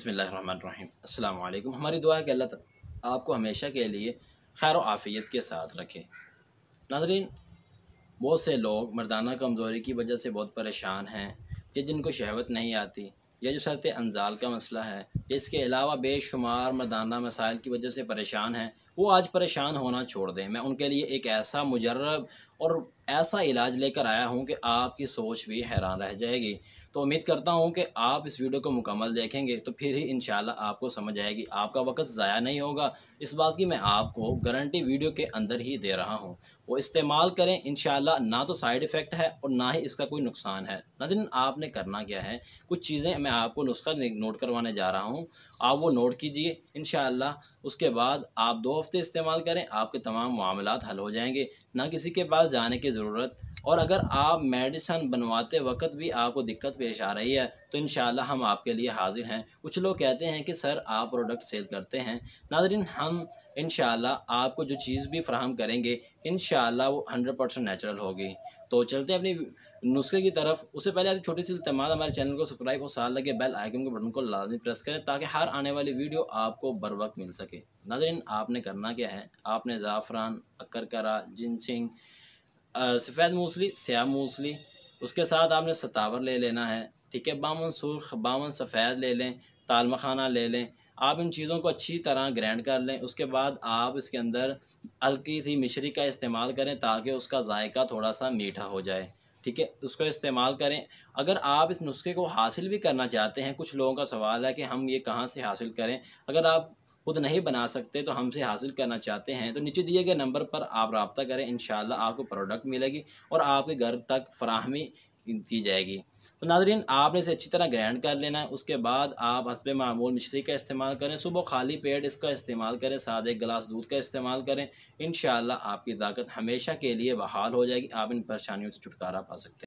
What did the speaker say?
अस्सलाम अल्लाम हमारी दुआ है कि अल्लाह आपको हमेशा के लिए खैर आफ़ियत के साथ रखे नाजरीन बहुत से लोग मर्दाना कमज़ोरी की वजह से बहुत परेशान हैं या जिनको शहवत नहीं आती या जो सरत अनजाल का मसला है इसके अलावा बेशुमार मदाना मसाइल की वजह से परेशान हैं वो आज परेशान होना छोड़ दें मैं उनके लिए एक ऐसा मुजरब और ऐसा इलाज लेकर आया हूँ कि आपकी सोच भी हैरान रह जाएगी तो उम्मीद करता हूँ कि आप इस वीडियो को मुकम्मल देखेंगे तो फिर ही इन आपको समझ आएगी आपका वक्त ज़ाया नहीं होगा इस बात की मैं आपको गारंटी वीडियो के अंदर ही दे रहा हूँ वो इस्तेमाल करें इन ना तो साइड इफ़ेक्ट है और ना ही इसका कोई नुकसान है ना आपने करना क्या है कुछ चीज़ें मैं आपको नुस्खा नोट करवाने जा रहा हूँ हूँ आप वो नोट कीजिए इन उसके बाद आप दो हफ्ते इस्तेमाल करें आपके तमाम मामला हल हो जाएंगे ना किसी के पास जाने की ज़रूरत और अगर आप मेडिसन बनवाते वक्त भी आपको दिक्कत पेश आ रही है तो इन हम आपके लिए हाजिर हैं कुछ लोग कहते हैं कि सर आप प्रोडक्ट सेल करते हैं नादरीन हम इन आपको जो चीज़ भी फ्राहम करेंगे इन वो हंड्रेड परसेंट नेचुरल होगी तो चलते हैं अपनी नुस्खे की तरफ उससे पहले आप छोटी सी इतम हमारे चैनल को सब्सक्राइब और साथ लगे बेल आइकन के बटन को लाजमी प्रेस करें ताकि हर आने वाली वीडियो आपको बर वक्त मिल सके नाजरन आपने करना क्या है आपने ज़ाफ़रान करा जिनसिंग सफ़ेद मूसली स्याह मूसली उसके साथ आपने सतावर ले लेना है ठीक है बामन सुरख बामन सफ़ेद ले लें ताल मखाना ले लें आप इन चीज़ों को अच्छी तरह ग्रैंड कर लें उसके बाद आप इसके अंदर हल्की सी मिश्री का इस्तेमाल करें ताकि उसका जायका थोड़ा सा मीठा हो जाए ठीक है उसको इस्तेमाल करें अगर आप इस नुस्खे को हासिल भी करना चाहते हैं कुछ लोगों का सवाल है कि हम ये कहाँ से हासिल करें अगर आप खुद नहीं बना सकते तो हमसे हासिल करना चाहते हैं तो नीचे दिए गए नंबर पर आप रबता करें इन आपको प्रोडक्ट मिलेगी और आपके घर तक फ्राहमी की जाएगी तो नाजरीन आपने इसे अच्छी तरह ग्रहण कर लेना है उसके बाद आप हसब मामूल मिश्री का इस्तेमाल करें सुबह खाली पेट इसका इस्तेमाल करें साथ एक गिलास दूध का इस्तेमाल करें इन आपकी ताकत हमेशा के लिए बहाल हो जाएगी आप इन परेशानियों से छुटकारा पा सकते हैं